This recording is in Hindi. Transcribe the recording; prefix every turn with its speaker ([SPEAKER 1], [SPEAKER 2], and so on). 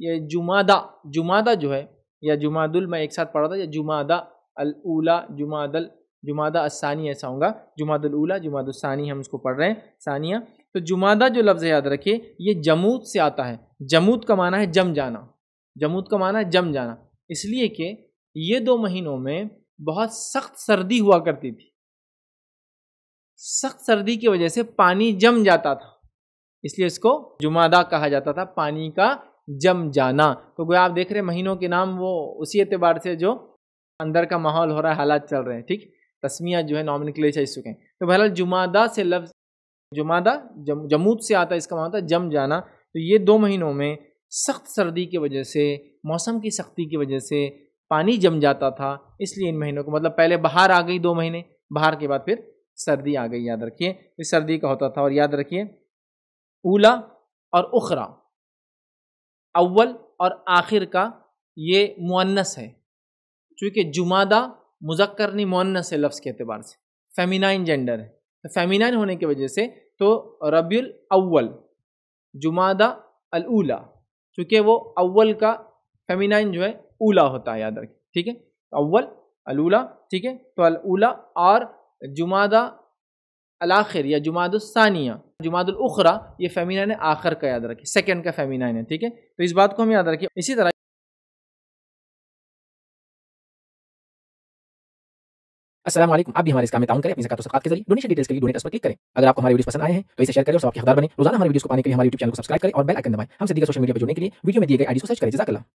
[SPEAKER 1] ये जुमादा जुमादा जो है या जुमादुल मैं एक साथ पढ़ा था या जुमादा अल उला जुमादल जुमादा असानी ऐसा होगा जुमादल उला जुमादुलसानी हम उसको पढ़ रहे हैं सानिया तो जुमादा जो लफ्ज़ याद रखिए ये जमूत से आता है जमूत का माना है जम जाना जमूत का माना है जम जाना इसलिए कि ये दो महीनों में बहुत सख्त सर्दी हुआ करती थी सख्त सर्दी की वजह से पानी जम जाता था इसलिए इसको जुमादा कहा जाता था पानी का जम जाना तो गोया आप देख रहे हैं महीनों के नाम वो उसी एतबार से जो अंदर का माहौल हो रहा है हालात चल रहे हैं ठीक तस्मिया जो है नॉमिन क्लेचर चुके हैं तो बहरहाल जुमादा से लफ्ज़ जुमादा जम जमूत से आता है इसका माना मतलब जम जाना तो ये दो महीनों में सख्त सर्दी की वजह से मौसम की सख्ती की वजह से पानी जम जाता था इसलिए इन महीनों को मतलब पहले बाहर आ गई दो महीने बाहर के बाद फिर सर्दी आ गई याद रखिए इस सर्दी का होता था और याद रखिए ऊला और उखरा अव्वल और आखिर का ये मुअन्नस है चूँकि जुमादा मुजक्रनी मुअन्नस है लफ्ज़ के अतबार से फेमिनाइन जेंडर है तो फेमिनाइन होने की वजह से तो रबील अव्वल जुमादा अलूला चूँकि वो अव्वल का फेमिनाइन जो है उला होता है याद रखें ठीक है तो अव्वल अलूला ठीक है तो अलूला और जुमादा अलाखिर या जुमादसानिया जुमादुल उखरा ये फेमिनाइन है आखिर का याद रखिए सेकेंड का फेमिनाइन है ठीक है तो इस
[SPEAKER 2] बात को हम याद रखिए इसी तरह
[SPEAKER 1] असलम आप भी हमारे इस काम में ताउन करें अपनी जकात सकात के जरिए डोनेशन डिटेल्स के लिए डोनेट पर क्लिक करें अगर आपको हमारी वीडियो पसंद आए हैं तो इसे शेयर करें और सबके हकदार बने रोजाना हमारे वीडियो को पाने के लिए हमारे यूट्यूब चैनल को सब्सक्राइब करें और बेल आइकन दबाएं हमसे दीगर सोशल मीडिया पर जुड़ने के लिए वीडियो
[SPEAKER 2] में दिए गए आईडी को सर्च करें जजाकला